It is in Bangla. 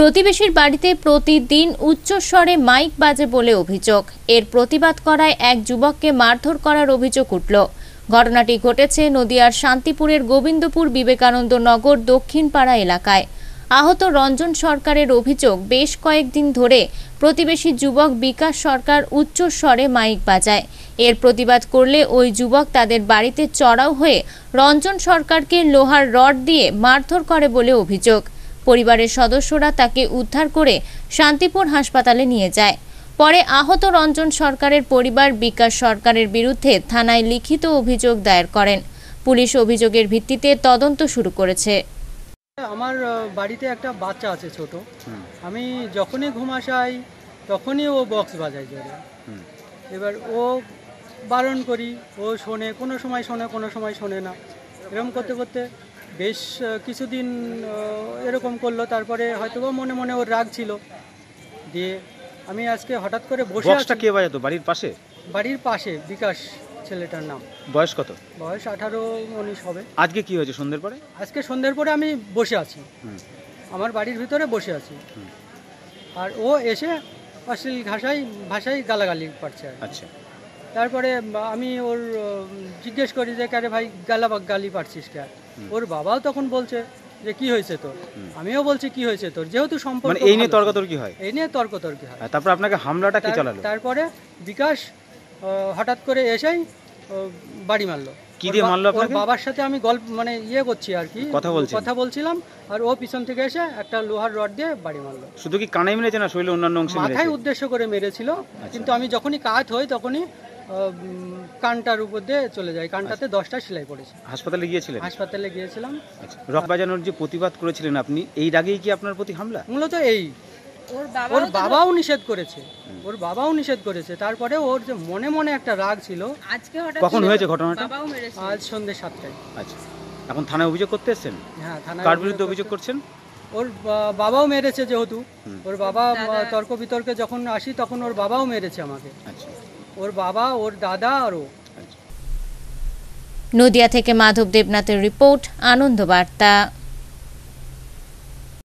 প্রতিবেশীর বাড়িতে প্রতিদিন উচ্চস্বরে মাইক বাজে বলে অভিযোগ এর প্রতিবাদ করায় এক যুবককে মারধর করার অভিযোগ উঠল ঘটনাটি ঘটেছে নদিয়ার শান্তিপুরের গোবিন্দপুর বিবেকানন্দ নগর দক্ষিণপাড়া এলাকায় আহত রঞ্জন সরকারের অভিযোগ বেশ কয়েকদিন ধরে প্রতিবেশী যুবক বিকাশ সরকার উচ্চ স্বরে মাইক বাজায় এর প্রতিবাদ করলে ওই যুবক তাদের বাড়িতে চড়াও হয়ে রঞ্জন সরকারকে লোহার রড দিয়ে মারধর করে বলে অভিযোগ পরিবারের সদস্যরা তাকে উদ্ধার করে শান্তিপুর হাসপাতালে নিয়ে যায় পরে আহত রঞ্জন সরকারের পরিবার বিকাশ সরকারের বিরুদ্ধে থানায় লিখিত অভিযোগ দায়ের করেন পুলিশ অভিযোগের ভিত্তিতে তদন্ত শুরু করেছে আমার বাড়িতে একটা বাচ্চা আছে ছোট আমি যখনই ঘুম আসাই তখনই ও বক্স বাজায় জোরে এবার ও বারণ করি ও শোনে কোনো সময় শোনে কোনো সময় শোনে না এরকম করতে করতে বেশ কিছুদিন এরকম করলো তারপরে হয়তো মনে মনে ওর রাগ ছিল দিয়ে আমি আজকে হঠাৎ করে বসে বক্সটা কে বাজাতো বাড়ির পাশে বাড়ির পাশে বিকাশ ছেলেটার নাম বয়স কত বয়স আঠারো উনিশ হবে আজকে কি হয়েছে সন্ধ্যের পরে আজকে সন্ধ্যের পরে আমি বসে আছি আমার বাড়ির ভিতরে বসে আছি আর ও এসে অশ্লীল ভাষায় ভাষায় গালাগালি পারছে আচ্ছা তারপরে আমি ওর জিজ্ঞেস করি যে কারে ভাই গালা বা গালি পারছিস কে ওর বাবাও তখন বলছে যে কি হয়েছে তোর আমিও বলছি কি হয়েছে তোর যেহেতু সম্পর্ক মানে এই নিয়ে তর্কতর্কি হয় এই নিয়ে তর্কতর্কি হয় তারপর আপনাকে হামলাটা কে চালালো তারপরে বিকাশ হঠাৎ করে এসেই বাড়ি মারলো কি দিয়ে মারলো ওর বাবার সাথে আমি গল্প মানে ইয়ে করছি আর কি কথা বলছি কথা বলছিলাম আর ও পিছন থেকে এসে একটা লোহার রড দিয়ে বাড়ি মারলো শুধু কি কানে মেরেছে না শরীরে অন্যান্য অংশে মাথায় উদ্দেশ্য করে মেরেছিল আচ্ছা। কিন্তু আমি যখনই কাত হই তখনই কানটার উপর দিয়ে চলে যায় কানটাতে আচ্ছা। দশটা সেলাই পড়েছে হাসপাতালে গিয়েছিলেন হাসপাতালে গিয়েছিলাম আচ্ছা। রক বাজানোর যে প্রতিবাদ করেছিলেন আপনি এই আগেই কি আপনার প্রতি হামলা মূলত এই ওর বাবাও নিষেধ করেছে ওর বাবাও নিষেধ করেছে তারপরে ওর যে মনে মনে একটা রাগ ছিল আজকে কখন হয়েছে ঘটনাটা আজ সন্ধ্যে সাতটায় আচ্ছা এখন থানায় অভিযোগ করতে এসেছেন হ্যাঁ কার বিরুদ্ধে অভিযোগ করছেন ওর বাবাও মেরেছে যেহেতু ওর বাবা তর্ক বিতর্কে যখন আসি তখন ওর বাবাও মেরেছে আমাকে আচ্ছা ওর বাবা ওর দাদা আর ও নদিয়া থেকে মাধব দেবনাথের রিপোর্ট বার্তা